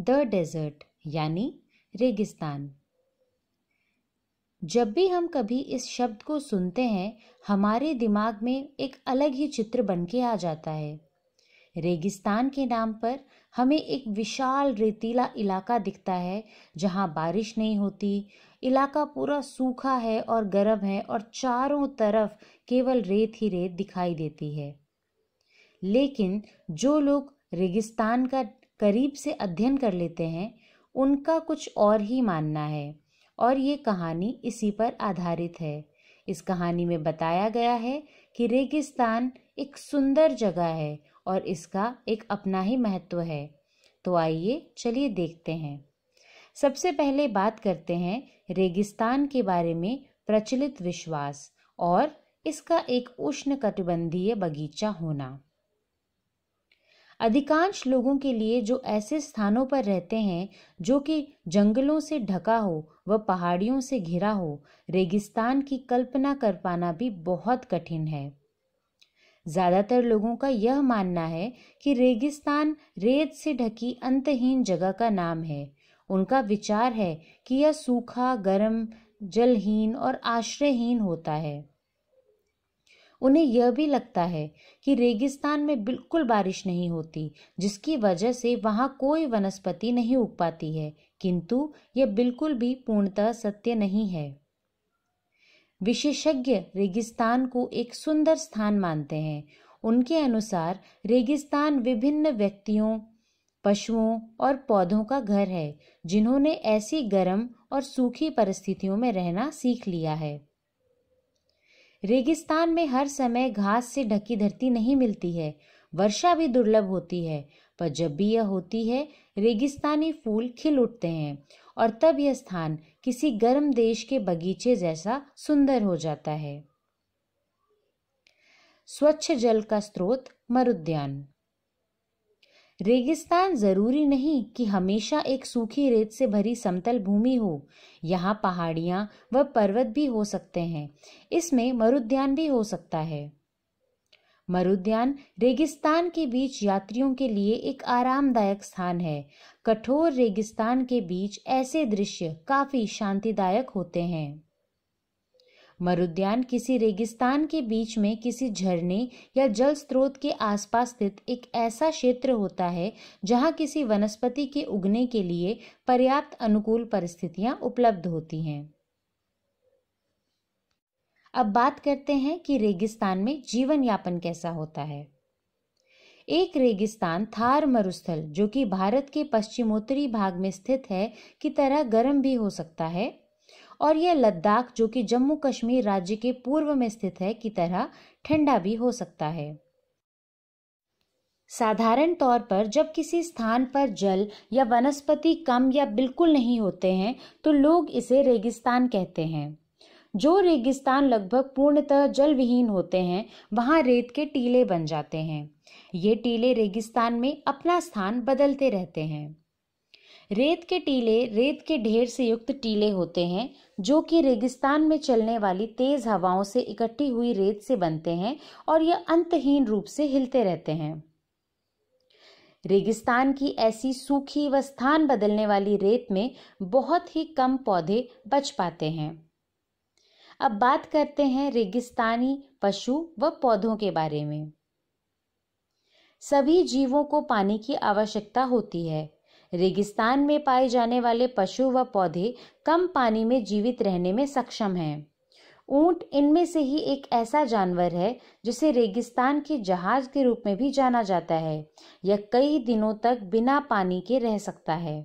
the dessert यानी रेगिस्तान जब भी हम कभी इस शब्द को सुनते हैं हमारे दिमाग में एक अलग ही चित्र बन के आ जाता है रेगिस्तान के नाम पर हमें एक विशाल रेतीला इलाका दिखता है जहाँ बारिश नहीं होती इलाका पूरा सूखा है और गर्म है और चारों तरफ केवल रेत ही रेत दिखाई देती है लेकिन जो लोग रेगिस्तान का करीब से अध्ययन कर लेते हैं उनका कुछ और ही मानना है और ये कहानी इसी पर आधारित है इस कहानी में बताया गया है कि रेगिस्तान एक सुंदर जगह है और इसका एक अपना ही महत्व है तो आइए चलिए देखते हैं सबसे पहले बात करते हैं रेगिस्तान के बारे में प्रचलित विश्वास और इसका एक उष्ण कटिबंधीय बगीचा होना अधिकांश लोगों के लिए जो ऐसे स्थानों पर रहते हैं जो कि जंगलों से ढका हो व पहाड़ियों से घिरा हो रेगिस्तान की कल्पना कर पाना भी बहुत कठिन है ज़्यादातर लोगों का यह मानना है कि रेगिस्तान रेत से ढकी अंतहीन जगह का नाम है उनका विचार है कि यह सूखा गर्म जलहीन और आश्रयहीन होता है उन्हें यह भी लगता है कि रेगिस्तान में बिल्कुल बारिश नहीं होती जिसकी वजह से वहाँ कोई वनस्पति नहीं उग पाती है किंतु यह बिल्कुल भी पूर्णतः सत्य नहीं है विशेषज्ञ रेगिस्तान को एक सुंदर स्थान मानते हैं उनके अनुसार रेगिस्तान विभिन्न व्यक्तियों पशुओं और पौधों का घर है जिन्होंने ऐसी गर्म और सूखी परिस्थितियों में रहना सीख लिया है रेगिस्तान में हर समय घास से ढकी धरती नहीं मिलती है वर्षा भी दुर्लभ होती है पर जब भी यह होती है रेगिस्तानी फूल खिल उठते हैं और तब यह स्थान किसी गर्म देश के बगीचे जैसा सुंदर हो जाता है स्वच्छ जल का स्रोत मरुद्यान रेगिस्तान ज़रूरी नहीं कि हमेशा एक सूखी रेत से भरी समतल भूमि हो यहाँ पहाड़ियाँ व पर्वत भी हो सकते हैं इसमें मरुद्यान भी हो सकता है मरुद्यान रेगिस्तान के बीच यात्रियों के लिए एक आरामदायक स्थान है कठोर रेगिस्तान के बीच ऐसे दृश्य काफ़ी शांतिदायक होते हैं मरुद्यान किसी रेगिस्तान के बीच में किसी झरने या जल स्रोत के आसपास स्थित एक ऐसा क्षेत्र होता है जहां किसी वनस्पति के उगने के लिए पर्याप्त अनुकूल परिस्थितियां उपलब्ध होती हैं अब बात करते हैं कि रेगिस्तान में जीवन यापन कैसा होता है एक रेगिस्तान थार मरुस्थल जो कि भारत के पश्चिमोत्तरी भाग में स्थित है की तरह गर्म भी हो सकता है और यह लद्दाख जो कि जम्मू कश्मीर राज्य के पूर्व में स्थित है की तरह ठंडा भी हो सकता है साधारण तौर पर जब किसी स्थान पर जल या वनस्पति कम या बिल्कुल नहीं होते हैं तो लोग इसे रेगिस्तान कहते हैं जो रेगिस्तान लगभग पूर्णतः जल विहीन होते हैं वहाँ रेत के टीले बन जाते हैं ये टीले रेगिस्तान में अपना स्थान बदलते रहते हैं रेत के टीले रेत के ढेर से युक्त टीले होते हैं जो कि रेगिस्तान में चलने वाली तेज़ हवाओं से इकट्ठी हुई रेत से बनते हैं और यह अंतहीन रूप से हिलते रहते हैं रेगिस्तान की ऐसी सूखी व स्थान बदलने वाली रेत में बहुत ही कम पौधे बच पाते हैं अब बात करते हैं रेगिस्तानी पशु व पौधों के बारे में सभी जीवों को पानी की आवश्यकता होती है रेगिस्तान में पाए जाने वाले पशु व पौधे कम पानी में जीवित रहने में सक्षम हैं ऊंट इनमें से ही एक ऐसा जानवर है जिसे रेगिस्तान के जहाज के रूप में भी जाना जाता है यह कई दिनों तक बिना पानी के रह सकता है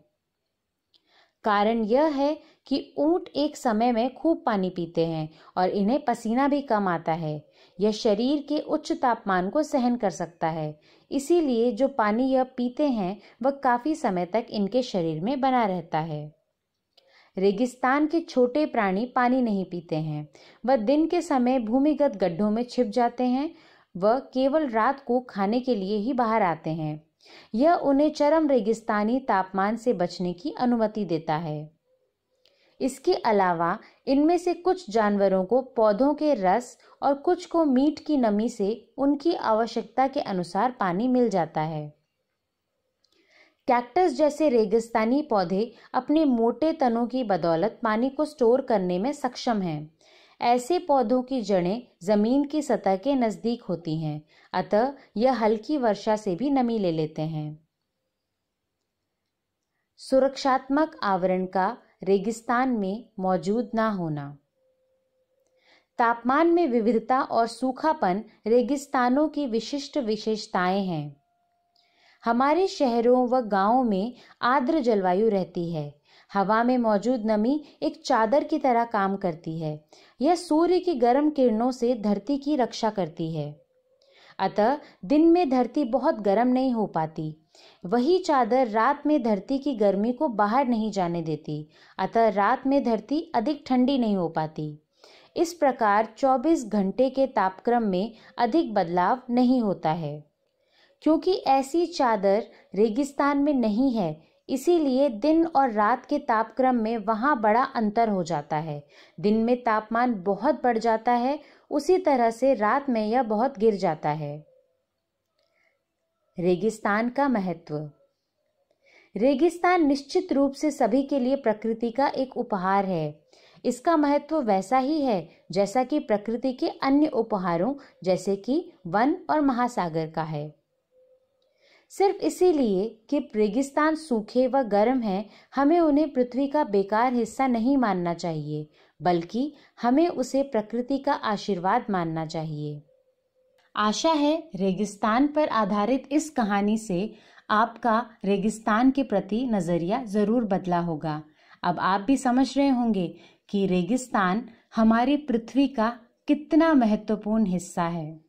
कारण यह है कि ऊँट एक समय में खूब पानी पीते हैं और इन्हें पसीना भी कम आता है यह शरीर के उच्च तापमान को सहन कर सकता है इसीलिए जो पानी यह पीते हैं वह काफ़ी समय तक इनके शरीर में बना रहता है रेगिस्तान के छोटे प्राणी पानी नहीं पीते हैं वह दिन के समय भूमिगत गड्ढों में छिप जाते हैं वह केवल रात को खाने के लिए ही बाहर आते हैं यह उन्हें चरम रेगिस्तानी तापमान से बचने की अनुमति देता है इसके अलावा इनमें से कुछ जानवरों को पौधों के रस और कुछ को मीट की नमी से उनकी आवश्यकता के अनुसार पानी मिल जाता है कैक्टस जैसे रेगिस्तानी पौधे अपने मोटे तनों की बदौलत पानी को स्टोर करने में सक्षम हैं ऐसे पौधों की जड़ें जमीन की सतह के नज़दीक होती हैं अतः यह हल्की वर्षा से भी नमी ले लेते हैं सुरक्षात्मक आवरण का रेगिस्तान में मौजूद ना होना तापमान में विविधता और सूखापन रेगिस्तानों की विशिष्ट विशेषताएं हैं हमारे शहरों व गांवों में आर्द्र जलवायु रहती है हवा में मौजूद नमी एक चादर की तरह काम करती है यह सूर्य की गर्म किरणों से धरती की रक्षा करती है अतः दिन में धरती बहुत गर्म नहीं हो पाती वही चादर रात में धरती की गर्मी को बाहर नहीं जाने देती अतः रात में धरती अधिक ठंडी नहीं हो पाती इस प्रकार 24 घंटे के तापक्रम में अधिक बदलाव नहीं होता है क्योंकि ऐसी चादर रेगिस्तान में नहीं है इसीलिए दिन और रात के तापक्रम में वहाँ बड़ा अंतर हो जाता है दिन में तापमान बहुत बढ़ जाता है उसी तरह से रात में यह बहुत गिर जाता है रेगिस्तान का महत्व रेगिस्तान निश्चित रूप से सभी के लिए प्रकृति का एक उपहार है इसका महत्व वैसा ही है जैसा कि प्रकृति के अन्य उपहारों जैसे कि वन और महासागर का है सिर्फ इसीलिए कि रेगिस्तान सूखे व गर्म है हमें उन्हें पृथ्वी का बेकार हिस्सा नहीं मानना चाहिए बल्कि हमें उसे प्रकृति का आशीर्वाद मानना चाहिए आशा है रेगिस्तान पर आधारित इस कहानी से आपका रेगिस्तान के प्रति नज़रिया ज़रूर बदला होगा अब आप भी समझ रहे होंगे कि रेगिस्तान हमारी पृथ्वी का कितना महत्वपूर्ण हिस्सा है